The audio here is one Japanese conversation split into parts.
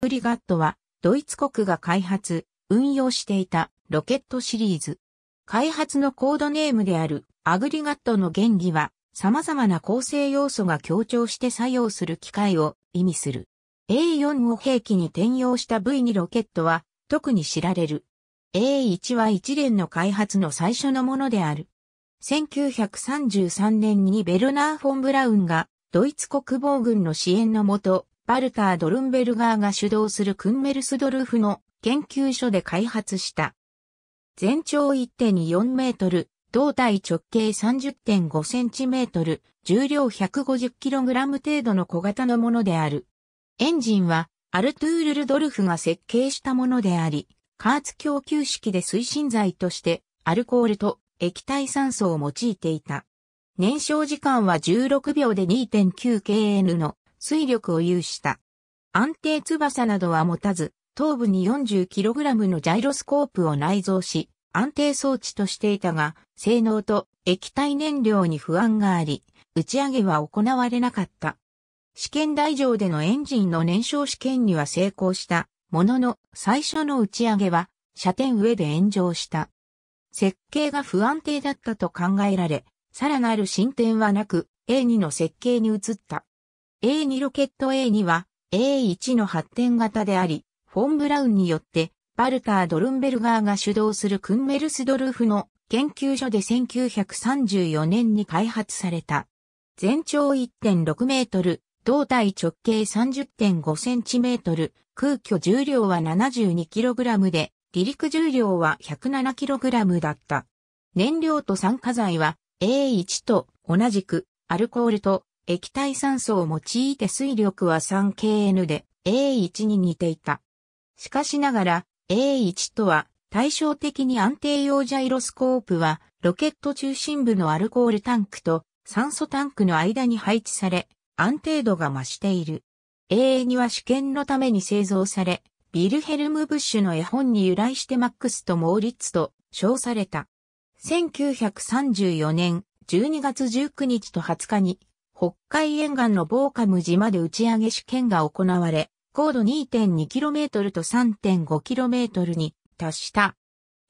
フリガットは、ドイツ国が開発、運用していたロケットシリーズ。開発のコードネームであるアグリガットの原理は、様々な構成要素が強調して作用する機械を意味する。A4 を兵器に転用した V2 ロケットは特に知られる。A1 は一連の開発の最初のものである。1933年にベルナー・フォン・ブラウンがドイツ国防軍の支援のもとバルター・ドルンベルガーが主導するクンメルスドルフの研究所で開発した。全長1.4メートル、胴体直径30.5センチメートル、重量1 5 0ラム程度の小型のものである。エンジンはアルトゥール・ルドルフが設計したものであり、加圧供給式で推進剤としてアルコールと液体酸素を用いていた。燃焼時間は16秒で 2.9kN の水力を有した。安定翼などは持たず、頭部に 40kg のジャイロスコープを内蔵し、安定装置としていたが、性能と液体燃料に不安があり、打ち上げは行われなかった。試験台上でのエンジンの燃焼試験には成功したものの、最初の打ち上げは、射点上で炎上した。設計が不安定だったと考えられ、さらなる進展はなく、A2 の設計に移った。A2 ロケット A2 は A1 の発展型であり、フォン・ブラウンによってバルター・ドルンベルガーが主導するクンメルスドルフの研究所で1934年に開発された。全長1.6メートル、胴体直径30.5センチメートル、空虚重量は72キログラムで、離陸重量は107キログラムだった。燃料と酸化剤は A1 と同じくアルコールと液体酸素を用いて水力は 3kN で A1 に似ていた。しかしながら A1 とは対照的に安定用ジャイロスコープはロケット中心部のアルコールタンクと酸素タンクの間に配置され安定度が増している。A2 は試験のために製造され、ビルヘルム・ブッシュの絵本に由来してマックスとモーリッツと称された。1934年12月19日と20日に北海沿岸のボーカム島で打ち上げ試験が行われ、高度 2.2km と 3.5km に達した。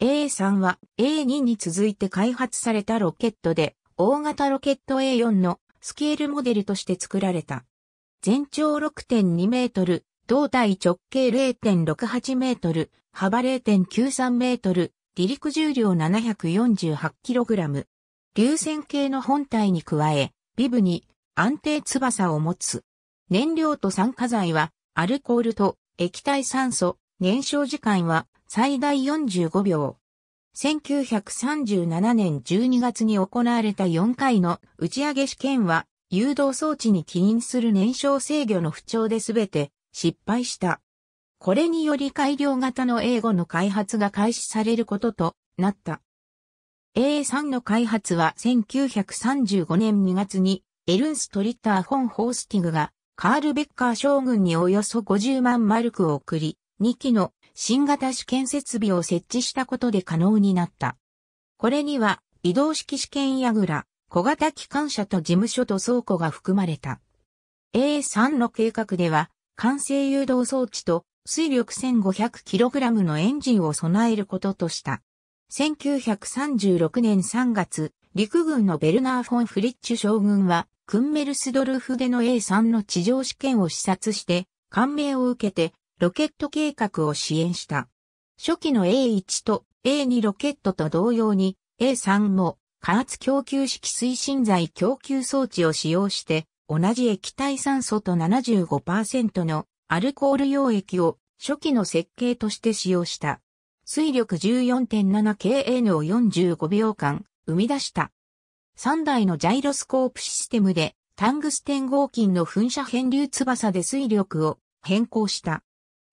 A3 は A2 に続いて開発されたロケットで、大型ロケット A4 のスケールモデルとして作られた。全長6.2メートル、胴体直径0.68メートル、幅0.93メートル、離陸重量 748kg。流線形の本体に加え、ビブに安定翼を持つ。燃料と酸化剤は、アルコールと液体酸素、燃焼時間は最大45秒。1937年12月に行われた4回の打ち上げ試験は、誘導装置に起因する燃焼制御の不調で全て失敗した。これにより改良型の A5 の開発が開始されることとなった。A3 の開発は1935年2月にエルンストリッター・フォン・ホースティグが、カール・ベッカー将軍におよそ50万マルクを送り、2機の新型試験設備を設置したことで可能になった。これには、移動式試験ヤグラ、小型機関車と事務所と倉庫が含まれた。A3 の計画では、完成誘導装置と水力 1500kg のエンジンを備えることとした。1936年3月、陸軍のベルナー・フォン・フリッチュ将軍は、クンメルスドルフでの A3 の地上試験を視察して、感銘を受けて、ロケット計画を支援した。初期の A1 と A2 ロケットと同様に、A3 も、加圧供給式推進剤供給装置を使用して、同じ液体酸素と75%のアルコール溶液を初期の設計として使用した。水力 14.7kN を45秒間生み出した。3台のジャイロスコープシステムでタングステン合金の噴射変流翼で水力を変更した。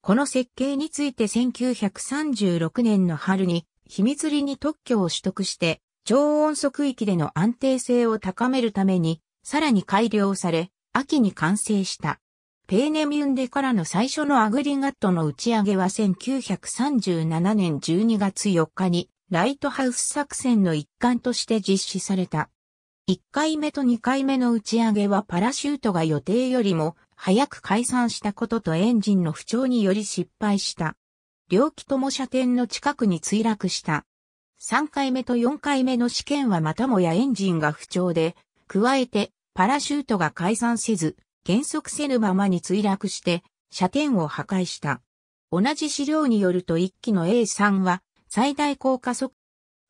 この設計について1936年の春に秘密裏に特許を取得して超音速域での安定性を高めるためにさらに改良され秋に完成した。ペーネミュンデからの最初のアグリガットの打ち上げは1937年12月4日にライトハウス作戦の一環として実施された。1回目と2回目の打ち上げはパラシュートが予定よりも早く解散したこととエンジンの不調により失敗した。両機とも射点の近くに墜落した。3回目と4回目の試験はまたもやエンジンが不調で、加えてパラシュートが解散せず、減速せぬままに墜落して、射点を破壊した。同じ資料によると1機の A3 は最大高加速。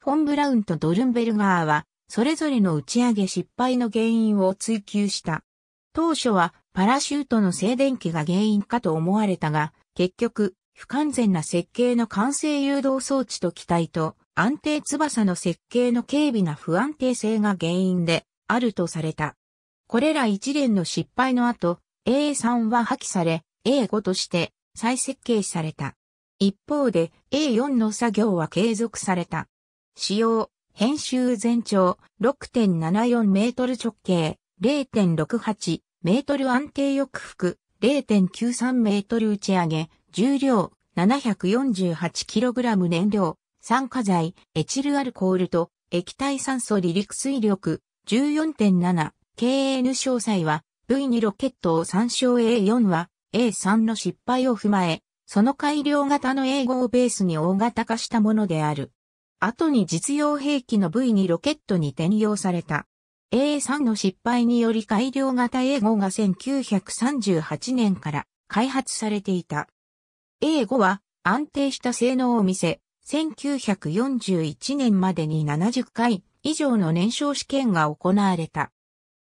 フォン・ブラウンとドルンベルガーはそれぞれの打ち上げ失敗の原因を追求した。当初はパラシュートの静電気が原因かと思われたが、結局、不完全な設計の完成誘導装置と機体と安定翼の設計の軽微な不安定性が原因であるとされた。これら一連の失敗の後、A3 は破棄され、A5 として再設計された。一方で A4 の作業は継続された。使用、編集全長6.74メートル直径0.68メートル安定翼幅0.93メートル打ち上げ重量7 4 8ラム燃料酸化剤エチルアルコールと液体酸素離陸水力 14.7KN 詳細は V2 ロケットを参照 A4 は A3 の失敗を踏まえ、その改良型の A5 をベースに大型化したものである。後に実用兵器の V にロケットに転用された。A3 の失敗により改良型 A5 が1938年から開発されていた。A5 は安定した性能を見せ、1941年までに70回以上の燃焼試験が行われた。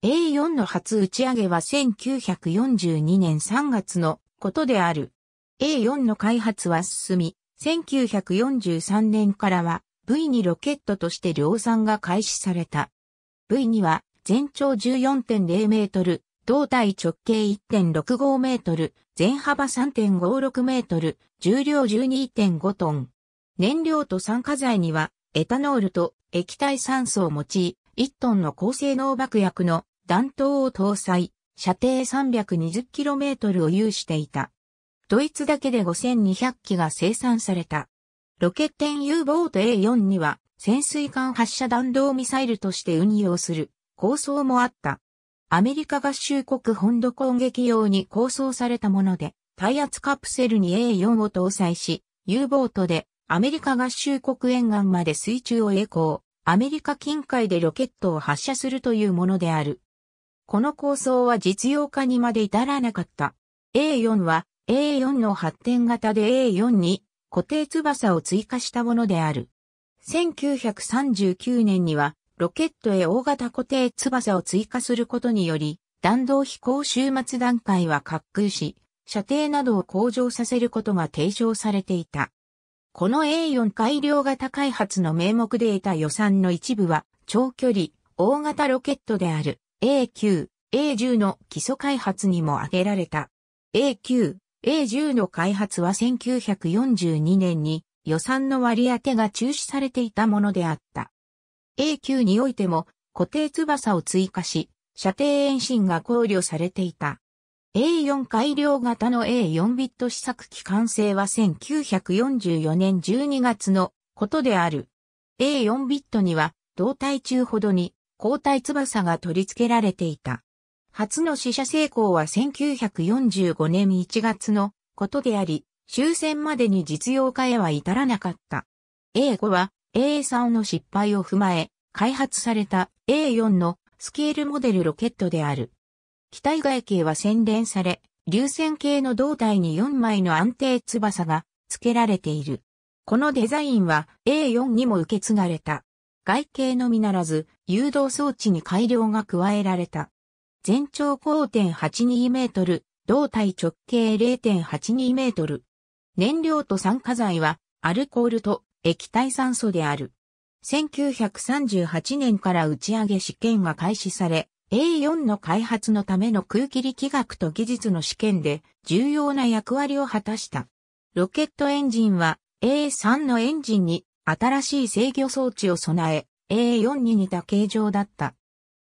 A4 の初打ち上げは1942年3月のことである。A4 の開発は進み、1943年からは V2 ロケットとして量産が開始された。V2 は全長14.0メートル、胴体直径1.65メートル、全幅3.56メートル、重量12.5トン。燃料と酸化剤には、エタノールと液体酸素を用い、1トンの高性能爆薬の弾頭を搭載、射程 320km を有していた。ドイツだけで5200機が生産された。ロケッテン U ボート A4 には潜水艦発射弾道ミサイルとして運用する構想もあった。アメリカ合衆国本土攻撃用に構想されたもので、耐圧カプセルに A4 を搭載し、U ボートでアメリカ合衆国沿岸まで水中を栄光、アメリカ近海でロケットを発射するというものである。この構想は実用化にまで至らなかった。A4 は A4 の発展型で A4 に固定翼を追加したものである。1939年には、ロケットへ大型固定翼を追加することにより、弾道飛行終末段階は滑空し、射程などを向上させることが提唱されていた。この A4 改良型開発の名目で得た予算の一部は、長距離、大型ロケットである A9、A10 の基礎開発にも挙げられた。A9、A10 の開発は1942年に予算の割り当てが中止されていたものであった。A9 においても固定翼を追加し、射程延伸が考慮されていた。A4 改良型の A4 ビット試作機完成は1944年12月のことである。A4 ビットには胴体中ほどに交代翼が取り付けられていた。初の試写成功は1945年1月のことであり、終戦までに実用化へは至らなかった。A5 は A3 の失敗を踏まえ、開発された A4 のスケールモデルロケットである。機体外形は洗練され、流線形の胴体に4枚の安定翼が付けられている。このデザインは A4 にも受け継がれた。外形のみならず、誘導装置に改良が加えられた。全長5.82メートル、胴体直径0.82メートル。燃料と酸化剤はアルコールと液体酸素である。1938年から打ち上げ試験が開始され、A4 の開発のための空気力学と技術の試験で重要な役割を果たした。ロケットエンジンは A3 のエンジンに新しい制御装置を備え、A4 に似た形状だった。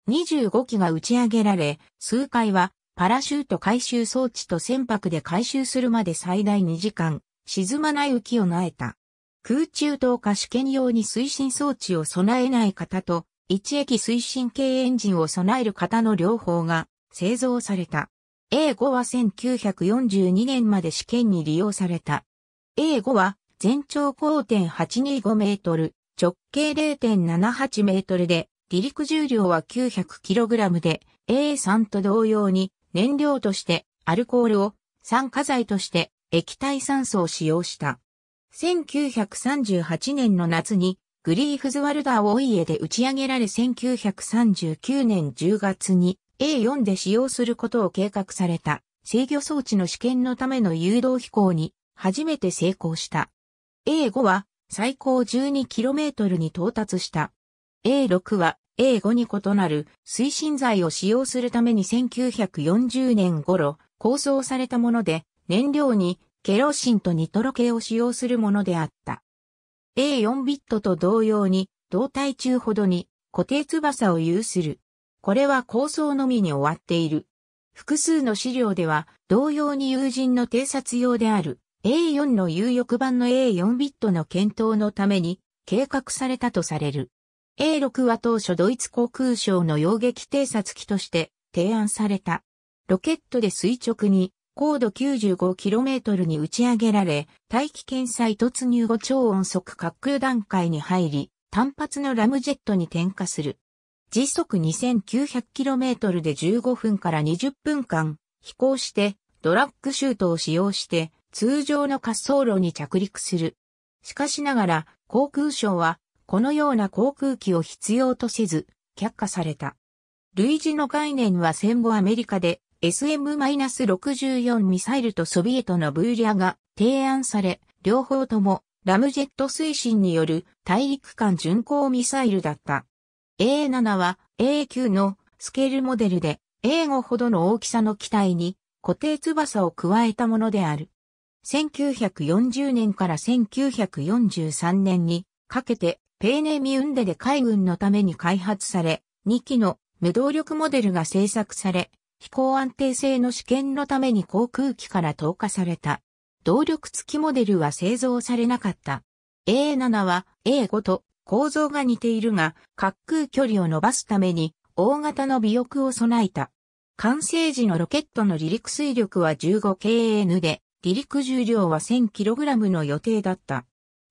25機が打ち上げられ、数回はパラシュート回収装置と船舶で回収するまで最大2時間、沈まない浮きを苗えた。空中投下試験用に推進装置を備えない方と、1液推進系エンジンを備える方の両方が製造された。A5 は1942年まで試験に利用された。A5 は全長5.825メートル、直径0.78メートルで、離陸重量は 900kg で A3 と同様に燃料としてアルコールを酸化剤として液体酸素を使用した。1938年の夏にグリーフズワルダーをエで打ち上げられ1939年10月に A4 で使用することを計画された制御装置の試験のための誘導飛行に初めて成功した。A5 は最高 12km に到達した。A6 は A5 に異なる推進剤を使用するために1940年頃構想されたもので燃料にケロシンとニトロ系を使用するものであった。A4 ビットと同様に胴体中ほどに固定翼を有する。これは構想のみに終わっている。複数の資料では同様に友人の偵察用である A4 の有翼版の A4 ビットの検討のために計画されたとされる。A6 は当初ドイツ航空省の洋撃偵察機として提案された。ロケットで垂直に高度 95km に打ち上げられ、大気圏再突入後超音速滑空段階に入り、単発のラムジェットに転化する。時速 2900km で15分から20分間飛行してドラッグシュートを使用して通常の滑走路に着陸する。しかしながら航空省はこのような航空機を必要とせず、却下された。類似の概念は戦後アメリカで SM-64 ミサイルとソビエトのブーリャが提案され、両方ともラムジェット推進による大陸間巡航ミサイルだった。A7 は A9 のスケールモデルで A5 ほどの大きさの機体に固定翼を加えたものである。1940年から1943年にかけてペーネミウンデで海軍のために開発され、2機の無動力モデルが製作され、飛行安定性の試験のために航空機から投下された。動力付きモデルは製造されなかった。A7 は A5 と構造が似ているが、滑空距離を伸ばすために大型の尾翼を備えた。完成時のロケットの離陸水力は 15kN で、離陸重量は 1000kg の予定だった。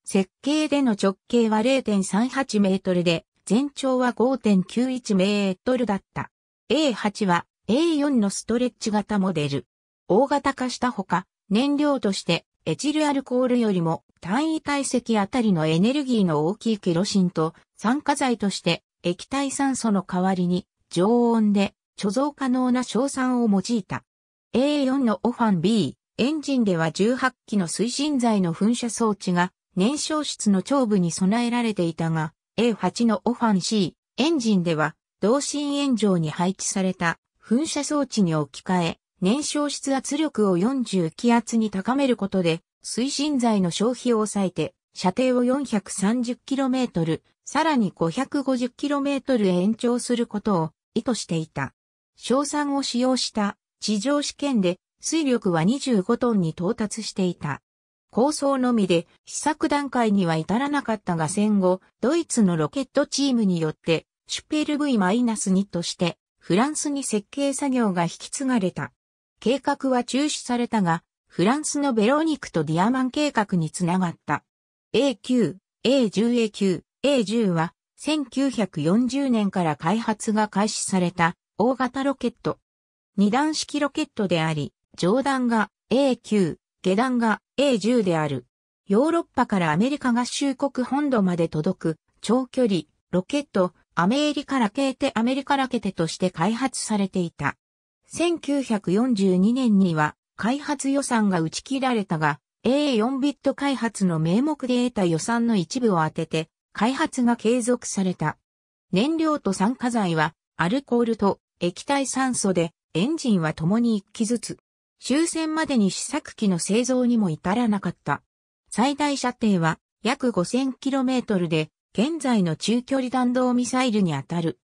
設計での直径は0.38メートルで、全長は5.91メートルだった。A8 は A4 のストレッチ型モデル。大型化したほか、燃料としてエチルアルコールよりも単位体積あたりのエネルギーの大きいケロシンと酸化剤として液体酸素の代わりに常温で貯蔵可能な硝酸を用いた。A4 のオファン B エンジンでは18機の推進剤の噴射装置が燃焼室の頂部に備えられていたが、A8 のオファン C エンジンでは、同心円状に配置された噴射装置に置き換え、燃焼室圧力を40気圧に高めることで、推進剤の消費を抑えて、射程を 430km、さらに 550km へ延長することを意図していた。硝酸を使用した地上試験で水力は25トンに到達していた。構想のみで、試作段階には至らなかったが戦後、ドイツのロケットチームによって、シュペル V-2 として、フランスに設計作業が引き継がれた。計画は中止されたが、フランスのベロニクとディアマン計画につながった。A9、A10、A9、A10 は、1940年から開発が開始された大型ロケット。二段式ロケットであり、上段が A9、下段が A10 である。ヨーロッパからアメリカ合衆国本土まで届く長距離ロケットアメリカラケーテアメリカラケテとして開発されていた。1942年には開発予算が打ち切られたが A4 ビット開発の名目で得た予算の一部を当てて開発が継続された。燃料と酸化剤はアルコールと液体酸素でエンジンは共に一機ずつ。終戦までに試作機の製造にも至らなかった。最大射程は約 5000km で、現在の中距離弾道ミサイルにあたる。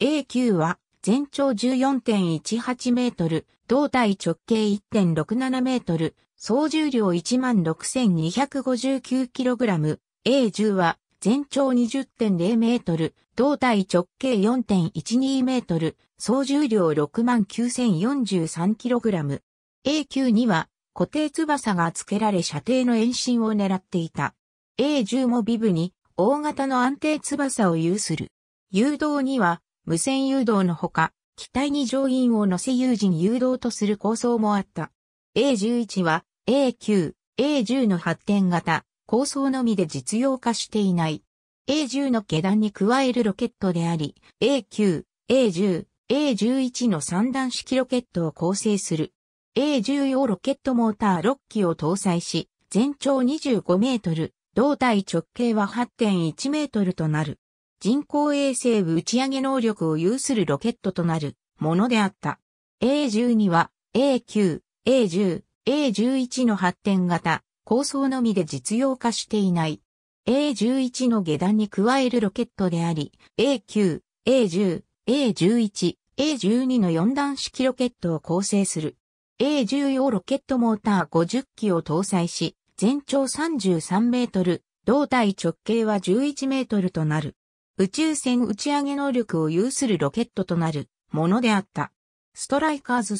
A9 は全長14.18メートル、胴体直径1.67メートル、総重量 16,259kg。A10 は全長20.0メートル、胴体直径4.12メートル、総重量 69,043kg。A9 には固定翼が付けられ射程の延伸を狙っていた。A10 もビブに大型の安定翼を有する。誘導には無線誘導のほか、機体に乗員を乗せ有人誘導とする構想もあった。A11 は A9、A10 の発展型、構想のみで実用化していない。A10 の下段に加えるロケットであり、A9、A10、A11 の三段式ロケットを構成する。A14 ロケットモーター6機を搭載し、全長25メートル、胴体直径は8.1メートルとなる。人工衛星打ち上げ能力を有するロケットとなるものであった。A12 は A9、A10、A11 の発展型、構想のみで実用化していない。A11 の下段に加えるロケットであり、A9、A10、A11、A12 の4段式ロケットを構成する。a 1 4ロケットモーター50機を搭載し、全長33メートル、胴体直径は11メートルとなる。宇宙船打ち上げ能力を有するロケットとなるものであった。ストライカーズ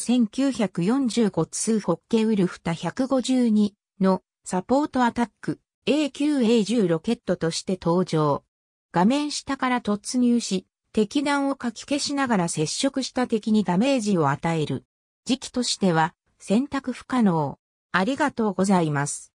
1945通ホッケウルフタ152のサポートアタック A9A10 ロケットとして登場。画面下から突入し、敵弾をかき消しながら接触した敵にダメージを与える。時期としては選択不可能。ありがとうございます。